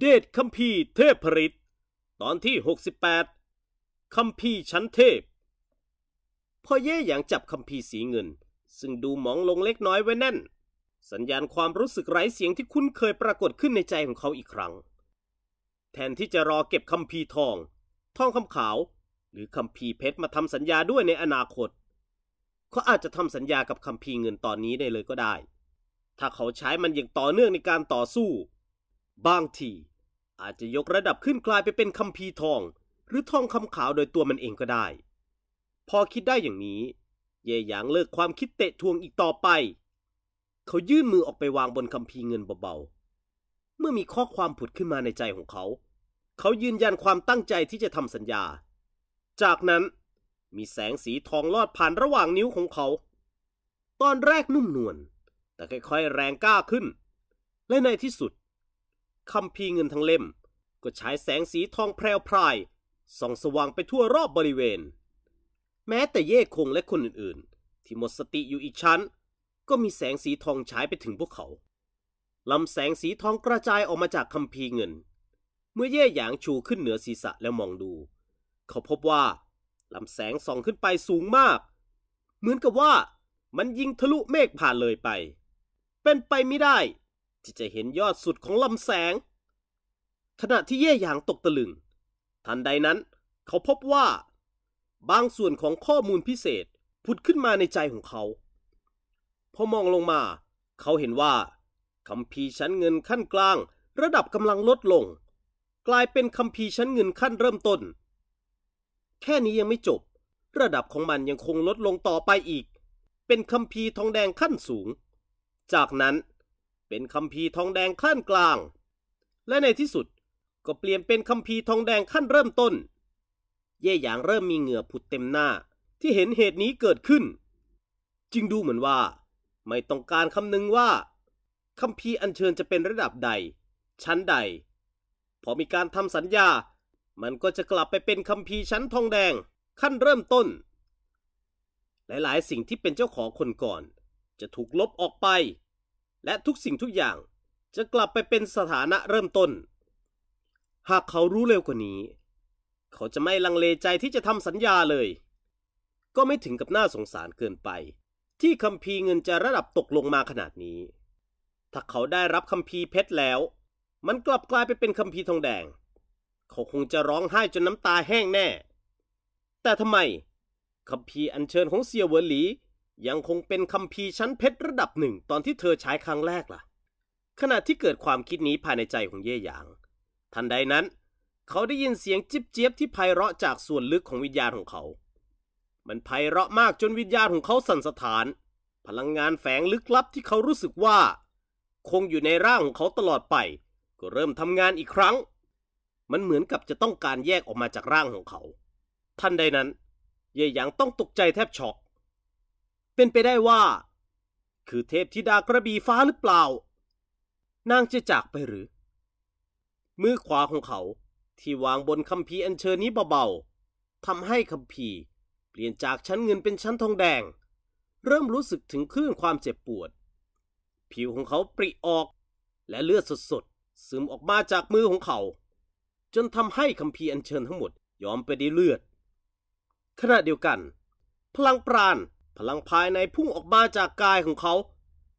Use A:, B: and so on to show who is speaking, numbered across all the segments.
A: เดชคัมภีเทพผลิตตอนที่ 68 คัมภีชั้นเทพพอเย่อย่างจับคัมภีสีเงิน ซึ่งดูหมองลงเล็กน้อยไว้แน่น สัญญาณความรู้สึกไร้เสียงที่คุ้นเคยปรากฏขึ้นในใจของเขาอีกครั้ง แทนที่จะรอเก็บคัมภีทอง ทองคำขาว หรือคัมภีเพชรมาทำสัญญาด้วยในอนาคต เขาอาจจะทำสัญญากับคัมภีเงินตอนนี้ได้เลยก็ได้ ถ้าเขาใช้มันอย่างต่อเนื่องในการต่อสู้บางทีอาจจะยกระดับขึ้นกลายไปเป็นคำพีทองหรือทองคำขาวโดยตัวมันเองก็ได้ พอคิดได้อย่างนี้ เย่หยางเลิกความคิดเตะทวงอีกต่อไป เขายื่นมือออกไปวางบนคำพีเงินเบา ๆเมื่อมีข้อความผุดขึ้นมาในใจของเขา เขายืนยันความตั้งใจที่จะทำสัญญา จากนั้นมีแสงสีทองลอดผ่านระหว่างนิ้วของเขา ตอนแรกนุ่มนวลแต่ค่อยๆแรงกล้าขึ้น และในที่สุดคำพีเงินทั้งเล่มก็ฉายแสงสีทองแพรวพรายส่องสว่างไปทั่วรอบบริเวณ แม้แต่เย่คงและคนอื่นๆ ที่หมดสติอยู่อีกชั้น ก็มีแสงสีทองฉายไปถึงพวกเขา ลำแสงสีทองกระจายออกมาจากคำพีเงิน เมื่อเย่หยางชูขึ้นเหนือศีรษะแล้วมองดู เขาพบว่าลำแสงส่องขึ้นไปสูงมาก เหมือนกับว่ามันยิงทะลุเมฆผ่านเลยไป เป็นไปไม่ได้ที่จะเห็นยอดสุดของลำแสงขณะที่เย่หยางตกตะลึง ทันใดนั้น เขาพบว่า บางส่วนของข้อมูลพิเศษผุดขึ้นมาในใจของเขา พอมองลงมา เขาเห็นว่าคำพีชั้นเงินขั้นกลาง ระดับกำลังลดลง กลายเป็นคำพีชั้นเงินขั้นเริ่มต้น แค่นี้ยังไม่จบ ระดับของมันยังคงลดลงต่อไปอีก เป็นคำพีทองแดงขั้นสูง จากนั้นเป็นคำพีทองแดงขั้นกลาง และในที่สุดก็เปลี่ยนเป็นคัมภีร์ทองแดงขั้นเริ่มต้นเย่หยางเริ่มมีเหงื่อผุดเต็มหน้าที่เห็นเหตุนี้เกิดขึ้น จึงดูเหมือนว่า ไม่ต้องการคำนึงว่า คัมภีร์อัญเชิญจะเป็นระดับใด ชั้นใด พอมีการทำสัญญา มันก็จะกลับไปเป็นคัมภีร์ชั้นทองแดง ขั้นเริ่มต้น หลายๆ สิ่งที่เป็นเจ้าของคนก่อน จะถูกลบออกไป และทุกสิ่งทุกอย่าง จะกลับไปเป็นสถานะเริ่มต้นหากเขารู้เร็วกว่านี้ เขาจะไม่ลังเลใจที่จะทำสัญญาเลย ก็ไม่ถึงกับน่าสงสารเกินไป ที่คัมภีร์เงินจะระดับตกลงมาขนาดนี้ ถ้าเขาได้รับคัมภีร์เพชรแล้ว มันกลับกลายไปเป็นคัมภีร์ทองแดง เขาคงจะร้องไห้จนน้ำตาแห้งแน่ แต่ทำไมคัมภีร์อัญเชิญของเซียเวอร์หลียังคงเป็นคัมภีร์ชั้นเพชรระดับหนึ่งตอนที่เธอใช้ครั้งแรกล่ะขณะที่เกิดความคิดนี้ภายในใจของเย่หยางทันใดนั้น เขาได้ยินเสียงจิบเจี๊ยบที่ไพเราะจากส่วนลึกของวิญญาณของเขา มันไพเราะมากจนวิญญาณของเขาสั่นสะท้าน พลังงานแฝงลึกลับที่เขารู้สึกว่า คงอยู่ในร่างของเขาตลอดไป ก็เริ่มทำงานอีกครั้ง มันเหมือนกับจะต้องการแยกออกมาจากร่างของเขาทันใดนั้นเย่หยางต้องตกใจแทบช็อก เป็นไปได้ว่า คือเทพธิดากระบี่ฟ้าหรือเปล่า นางจะจากไปหรือมือขวาของเขาที่วางบนคัมภีร์อัญเชิญนี้เบาๆทำให้คัมภีร์เปลี่ยนจากชั้นเงินเป็นชั้นทองแดง เริ่มรู้สึกถึงคลื่นความเจ็บปวด ผิวของเขาปริออก และเลือดสดๆซึมออกมาจากมือของเขา จนทำให้คัมภีร์อัญเชิญทั้งหมดยอมไปด้วยเลือดขณะเดียวกัน พลังปราณพลังภายในพุ่งออกมาจากกายของเขา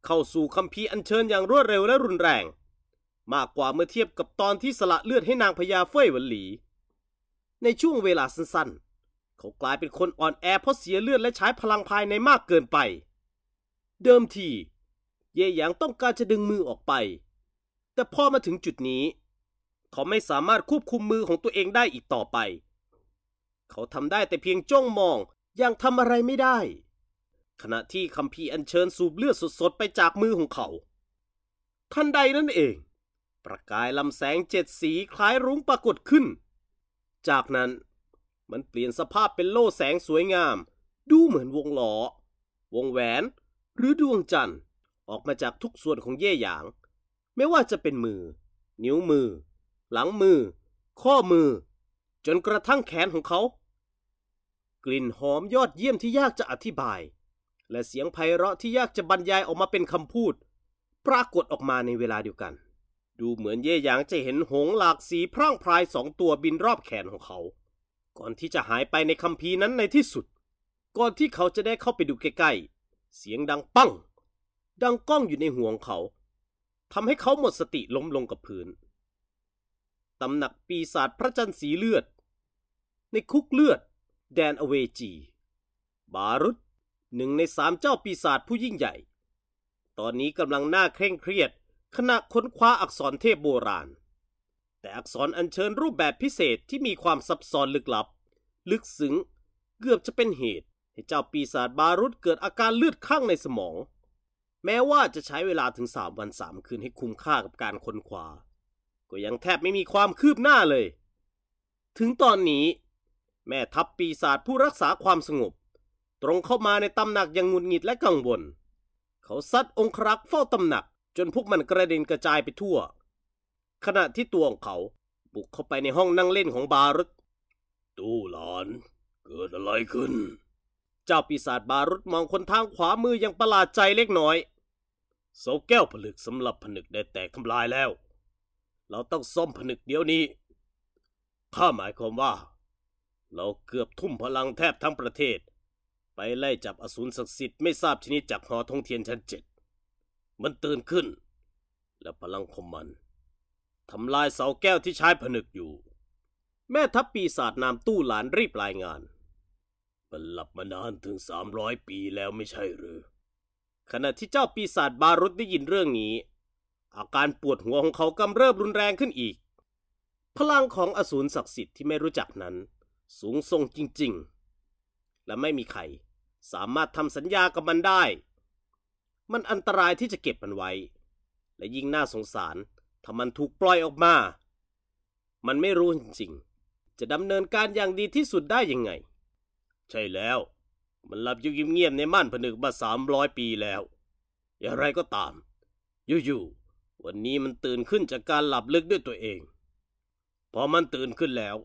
A: เข้าสู่คัมภีร์อัญเชิญอย่างรวดเร็วและรุนแรงมากกว่าเมื่อเทียบกับตอนที่สละเลือดให้นางพญาเฟ่ยหวันหลี ในช่วงเวลาสั้นๆ เขากลายเป็นคนอ่อนแอเพราะเสียเลือดและใช้พลังภายในมากเกินไป เดิมที เย่หยางต้องการจะดึงมือออกไป แต่พอมาถึงจุดนี้ เขาไม่สามารถควบคุมมือของตัวเองได้อีกต่อไป เขาทำได้แต่เพียงจ้องมองอย่างทำอะไรไม่ได้ ขณะที่คำพีอัญเชิญสูบเลือดสดๆไปจากมือของเขาทันใดนั่นเองประกายลำแสงเจ็ดสีคล้ายรุ้งปรากฏขึ้น จากนั้นมันเปลี่ยนสภาพเป็นโล่แสงสวยงาม ดูเหมือนวงล้อ วงแหวน หรือดวงจันทร์ ออกมาจากทุกส่วนของเย่หยาง ไม่ว่าจะเป็นมือ นิ้วมือ หลังมือ ข้อมือ จนกระทั่งแขนของเขา กลิ่นหอมยอดเยี่ยมที่ยากจะอธิบาย และเสียงไพเราะที่ยากจะบรรยายออกมาเป็นคำพูด ปรากฏออกมาในเวลาเดียวกันดูเหมือนเย่หยางจะเห็นหงหลากสีพร่างพรายสองตัวบินรอบแขนของเขา ก่อนที่จะหายไปในคัมภีร์นั้นในที่สุด ก่อนที่เขาจะได้เข้าไปดูใกล้ๆเสียงดังปังดังก้องอยู่ในหัวของเขาทำให้เขาหมดสติล้มลงกับพื้นตำหนักปีศาจพระจันทร์สีเลือด ในคุกเลือด แดนอเวจี บารุตหนึ่งในสามเจ้าปีศาจผู้ยิ่งใหญ่ ตอนนี้กำลังหน้าเคร่งเครียดขณะค้นคว้าอักษรเทพโบราณ แต่อักษรอัญเชิญรูปแบบพิเศษที่มีความซับซ้อนลึกลับ ลึกซึ้งเกือบจะเป็นเหตุให้เจ้าปีศาจบารุษเกิดอาการเลือดข้างในสมอง แม้ว่าจะใช้เวลาถึงสามวันสามคืนให้คุ้มค่ากับการค้นคว้า ก็ยังแทบไม่มีความคืบหน้าเลย ถึงตอนนี้ แม่ทัพปีศาจผู้รักษาความสงบ ตรงเข้ามาในตำหนักอย่างงุนงิดและกังวลเขาซัดองครักษ์เฝ้าตำหนักนพวกมันกระเด็นกระจายไปทั่ว ขณะที่ตัวของเขาบุกเข้าไปในห้องนั่งเล่นของบารุตตู้หลานเกิดอะไรขึ้น เจ้าปีศาจบารุตมองคนทางขวามืออย่างประหลาดใจเล็กน้อยโาแก้วผลึกสำหรับผนึกได้แตกทำลายแล้ว เราต้องซ่อมผนึกเดี๋ยวนี้ ข้าหมายความว่า เราเกือบทุ่มพลังแทบทั้งประเทศ ไปไล่จับอสูรศักดิ์สิทธิ์ไม่ทราบชนิดจากหอทงเทียนชั้นเจ็ดมันตื่นขึ้น และพลังของมันทำลายเสาแก้วที่ใช้ผนึกอยู่ แม่ทัพปีศาจนามตู้หลานรีบรายงานมันหลับมานานถึงสามร้อยปีแล้วไม่ใช่หรือ ขณะที่เจ้าปีศาจบารุษได้ยินเรื่องนี้ อาการปวดหัวของเขากำเริบรุนแรงขึ้นอีก พลังของอสูรศักดิ์สิทธิ์ที่ไม่รู้จักนั้น สูงส่งจริงๆ และไม่มีใครสามารถทำสัญญากับมันได้มันอันตรายที่จะเก็บมันไว้ และยิ่งน่าสงสาร ถ้ามันถูกปล่อยออกมา มันไม่รู้จริงๆจะดำเนินการอย่างดีที่สุดได้ยังไง ใช่แล้ว มันหลับอยู่เงียบๆในม่านผนึกมาสามร้อยปีแล้ว อย่างไรก็ตาม อยู่ๆวันนี้มันตื่นขึ้นจากการหลับลึกด้วยตัวเอง พอมันตื่นขึ้นแล้ว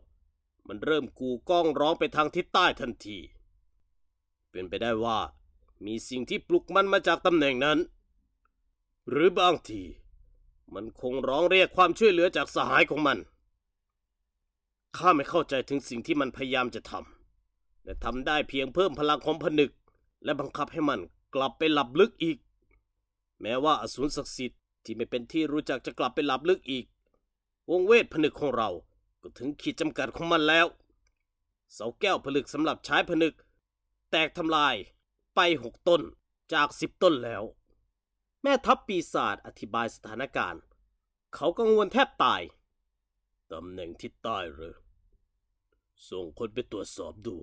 A: มันเริ่มกูก้องร้องไปทางทิศใต้ทันที เป็นไปได้ว่ามีสิ่งที่ปลุกมันมาจากตำแหน่งนั้น หรือบางที มันคงร้องเรียกความช่วยเหลือจากสหายของมัน ข้าไม่เข้าใจถึงสิ่งที่มันพยายามจะทำแต่ทำได้เพียงเพิ่มพลังของผนึกและบังคับให้มันกลับไปหลับลึกอีก แม้ว่า อสูรศักดิ์สิทธิ์ที่ไม่เป็นที่รู้จักจะกลับไปหลับลึกอีก วงเวทผนึกของเราก็ถึงขีดจำกัดของมันแล้ว เสาแก้วผลึกสำหรับใช้ผนึก แตกทำลายไปหกต้นจากสิบต้นแล้ว แม่ทัพปีศาจอธิบายสถานการณ์ เขากังวลแทบตาย ตำแหน่งที่ใต้หรือส่งคนไปตรวจสอบดู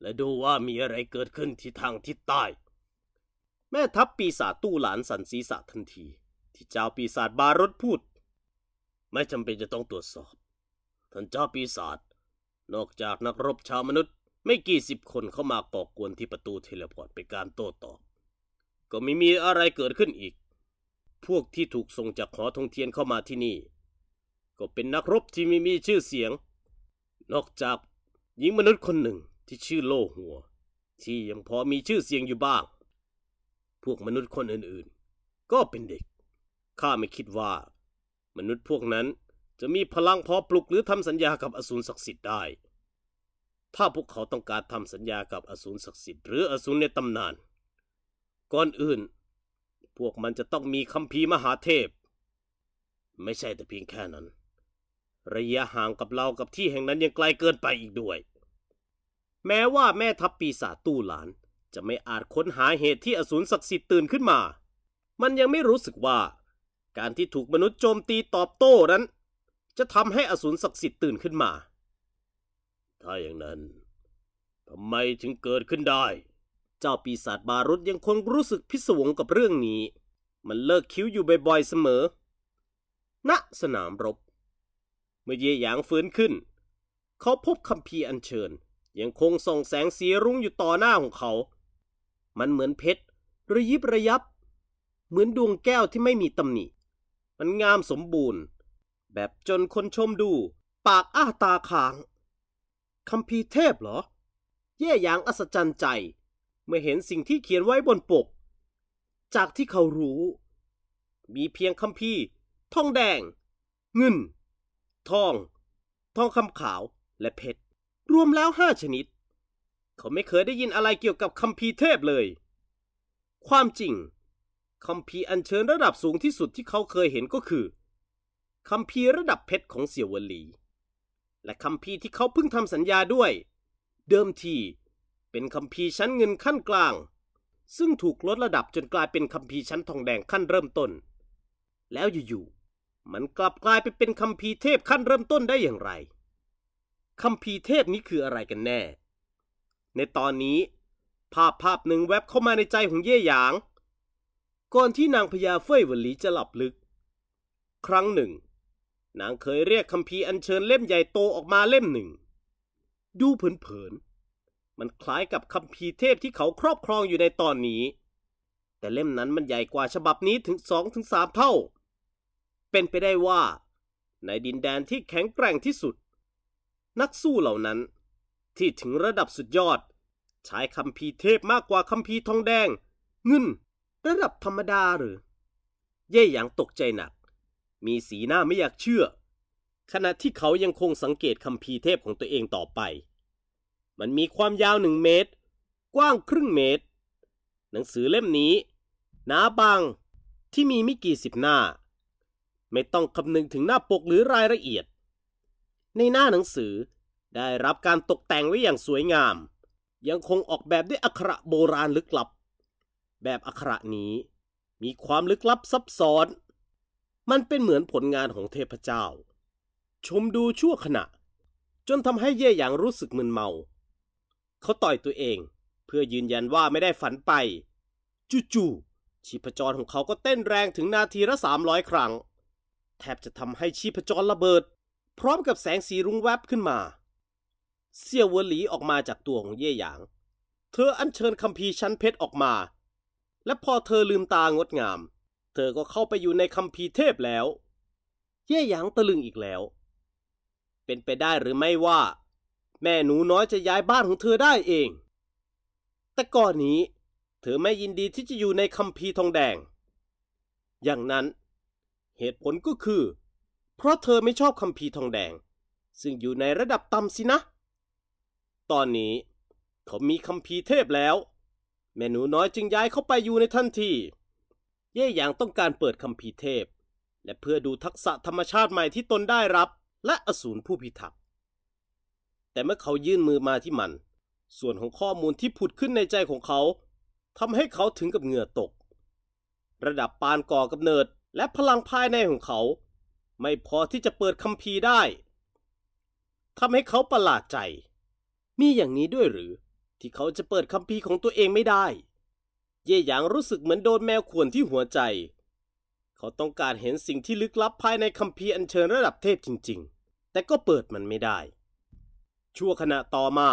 A: และดูว่ามีอะไรเกิดขึ้นที่ทางทิศใต้ แม่ทัพปีศาจตู้หลานสันศีษะทันที ที่เจ้าปีศาจบารดพูด ไม่จำเป็นจะต้องตรวจสอบ ท่านเจ้าปีศาจนอกจากนักรบชาวมนุษย์ไม่กี่สิบคนเข้ามาก่อกวนที่ประตูเทเลพอร์ตเป็นการโต้ตอบ ก็ไม่มีอะไรเกิดขึ้นอีก พวกที่ถูกส่งจากหอทงเทียนเข้ามาที่นี่ ก็เป็นนักรบที่ไม่มีชื่อเสียง นอกจากหญิงมนุษย์คนหนึ่งที่ชื่อโลหัว ที่ยังพอมีชื่อเสียงอยู่บ้าง พวกมนุษย์คนอื่นๆ ก็เป็นเด็ก ข้าไม่คิดว่า มนุษย์พวกนั้นจะมีพลังพอปลุกหรือทำสัญญากับอสูรศักดิ์สิทธิ์ได้ถ้าพวกเขาต้องการทำสัญญากับอสูรศักดิ์สิทธิ์หรืออสูรในตำนาน ก่อนอื่น พวกมันจะต้องมีคัมภีร์มหาเทพ ไม่ใช่แต่เพียงแค่นั้น ระยะห่างกับเรากับที่แห่งนั้นยังไกลเกินไปอีกด้วย แม้ว่าแม่ทัพปีศาจตู้หลาน จะไม่อาจค้นหาเหตุที่อสูรศักดิ์สิทธิ์ตื่นขึ้นมา มันยังไม่รู้สึกว่า การที่ถูกมนุษย์โจมตีตอบโต้นั้น จะทำให้อสูรศักดิ์สิทธิ์ตื่นขึ้นมาถ้าอย่างนั้นทำไมถึงเกิดขึ้นได้ เจ้าปีศาจบารุษยังคงรู้สึกพิศวงกับเรื่องนี้ มันเลิกคิ้วอยู่บ่อยๆเสมอ ณสนามรบ เมื่อเยหยางฟื้นขึ้น เขาพบคำพีอันเชิญ ยังคงส่องแสงสีรุ้งอยู่ต่อหน้าของเขา มันเหมือนเพชร ระยิบระยับ เหมือนดวงแก้วที่ไม่มีตำหนิ มันงามสมบูรณ์ แบบจนคนชมดูปากอ้าตาค้างคำพีเทพเหรอแย่อย่างอัศจรรย์ใจ เมื่อเห็นสิ่งที่เขียนไว้บนปก จากที่เขารู้ มีเพียงคำพีทองแดง เงินทอง ทองคำขาวและเพชรรวมแล้วห้าชนิด เขาไม่เคยได้ยินอะไรเกี่ยวกับคำพีเทพเลย ความจริงคำพีอันเชิญระดับสูงที่สุดที่เขาเคยเห็นก็คือคำพีระดับเพชรของเสี่ยวหลีและคัมภีร์ที่เขาเพิ่งทำสัญญาด้วย เดิมที เป็นคัมภีร์ชั้นเงินขั้นกลาง ซึ่งถูกลดระดับจนกลายเป็นคัมภีร์ชั้นทองแดงขั้นเริ่มต้น แล้วอยู่ๆมันกลับกลายไปเป็นคัมภีร์เทพขั้นเริ่มต้นได้อย่างไรคัมภีร์เทพนี้คืออะไรกันแน่ ในตอนนี้ ภาพภาพหนึ่งแวบเข้ามาในใจของเย่หยาง ก่อนที่นางพญาเฟ่ยวหลีจะหลับลึก ครั้งหนึ่งนางเคยเรียกคัมภีร์อันเชิญเล่มใหญ่โตออกมาเล่มหนึ่ง ดูเผิน ๆ มันคล้ายกับคัมภีร์เทพที่เขาครอบครองอยู่ในตอนนี้ แต่เล่มนั้นมันใหญ่กว่าฉบับนี้ถึงสองถึงสามเท่า เป็นไปได้ว่า ในดินแดนที่แข็งแกร่งที่สุด นักสู้เหล่านั้น ที่ถึงระดับสุดยอด ใช้คัมภีร์เทพมากกว่าคัมภีร์ทองแดงเงินระดับธรรมดาหรือ เย่หยางตกใจหนักมีสีหน้าไม่อยากเชื่อ ขณะที่เขายังคงสังเกตคำพีเทพของตัวเองต่อไป มันมีความยาวหนึ่งเมตร กว้างครึ่งเมตร หนังสือเล่มนี้หนาบางที่มีไม่กี่สิบหน้า ไม่ต้องคำนึงถึงหน้าปกหรือรายละเอียด ในหน้าหนังสือได้รับการตกแต่งไว้อย่างสวยงาม ยังคงออกแบบด้วยอักขระโบราณลึกลับ แบบอักขระนี้มีความลึกลับซับซ้อนมันเป็นเหมือนผลงานของเทพเจ้า ชมดูชั่วขณะ จนทำให้เย่หยางรู้สึกมึนเมา เขาต่อยตัวเอง เพื่อยืนยันว่าไม่ได้ฝันไปจู่ๆชีพจรของเขาก็เต้นแรงถึงนาทีละสามร้อยครั้ง แทบจะทำให้ชีพจรระเบิด พร้อมกับแสงสีรุ้งแวบขึ้นมา เสี่ยวเวหลีออกมาจากตัวของเย่หยาง เธออัญเชิญคัมภีร์ชั้นเพชรออกมา และพอเธอลืมตางดงามเธอก็เข้าไปอยู่ในคัมภีร์เทพแล้วเย่หยางตะลึงอีกแล้ว เป็นไปได้หรือไม่ว่า แม่หนูน้อยจะย้ายบ้านของเธอได้เอง แต่ก่อนนี้ เธอไม่ยินดีที่จะอยู่ในคัมภีร์ทองแดง อย่างนั้น เหตุผลก็คือ เพราะเธอไม่ชอบคัมภีร์ทองแดง ซึ่งอยู่ในระดับต่ำสินะ ตอนนี้เขา มีคัมภีร์เทพแล้ว แม่หนูน้อยจึงย้ายเข้าไปอยู่ในทันทีเย่หยางต้องการเปิดคัมภีร์เทพ และเพื่อดูทักษะธรรมชาติใหม่ที่ตนได้รับ และอสูรผู้พิทักษ์แต่เมื่อเขายื่นมือมาที่มัน ส่วนของข้อมูลที่ผุดขึ้นในใจของเขาทำให้เขาถึงกับเหงื่อตก ระดับปานก่อกำเนิดและพลังภายในของเขา ไม่พอที่จะเปิดคัมภีร์ได้ทำให้เขาประหลาดใจ มีอย่างนี้ด้วยหรือที่เขาจะเปิดคัมภีร์ของตัวเองไม่ได้เย่หยางรู้สึกเหมือนโดนแมวข่วนที่หัวใจ เขาต้องการเห็นสิ่งที่ลึกลับภายในคัมภีร์อัญเชิญระดับเทพจริงๆ แต่ก็เปิดมันไม่ได้ ชั่วขณะต่อมา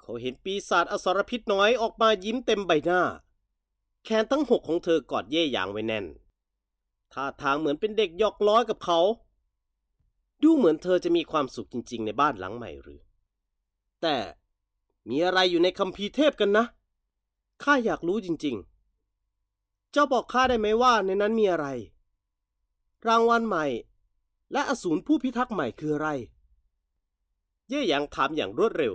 A: เขาเห็นปีศาจอสรพิษน้อยออกมายิ้มเต็มใบหน้า แขนทั้งหกของเธอกอดเย่หยางไว้แน่น ท่าทางเหมือนเป็นเด็กหยอกล้อกับเขา ดูเหมือนเธอจะมีความสุขจริง ๆ ในบ้านหลังใหม่หรือ แต่มีอะไรอยู่ในคัมภีร์เทพกันนะเข้าอยากรู้จริงๆ เจ้าบอกข้าได้ไหมว่าในนั้นมีอะไร รางวัลใหม่ และอสูรผู้พิทักษ์ใหม่คืออะไร เย่หยางถามอย่างรวดเร็ว